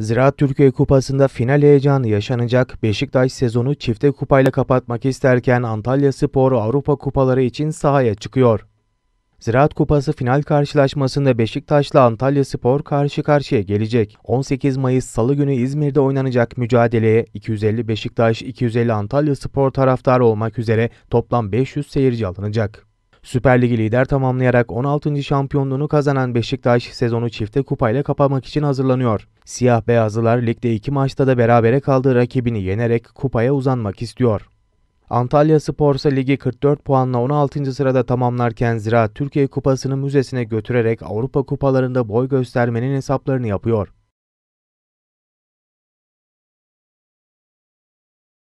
Ziraat Türkiye Kupası'nda final heyecanı yaşanacak. Beşiktaş sezonu çifte kupayla kapatmak isterken Antalya Spor Avrupa Kupaları için sahaya çıkıyor. Ziraat Kupası final karşılaşmasında Beşiktaş'la Antalya Spor karşı karşıya gelecek. 18 Mayıs Salı günü İzmir'de oynanacak mücadeleye 250 Beşiktaş, 250 Antalya Spor taraftarı olmak üzere toplam 500 seyirci alınacak. Süper Ligi lider tamamlayarak 16. şampiyonluğunu kazanan Beşiktaş sezonu çifte kupayla kapamak için hazırlanıyor. Siyah beyazlılar ligde iki maçta da berabere kaldığı rakibini yenerek kupaya uzanmak istiyor. Antalya Sporsa ligi 44 puanla 16. sırada tamamlarken Zira Türkiye Kupası'nı müzesine götürerek Avrupa Kupalarında boy göstermenin hesaplarını yapıyor.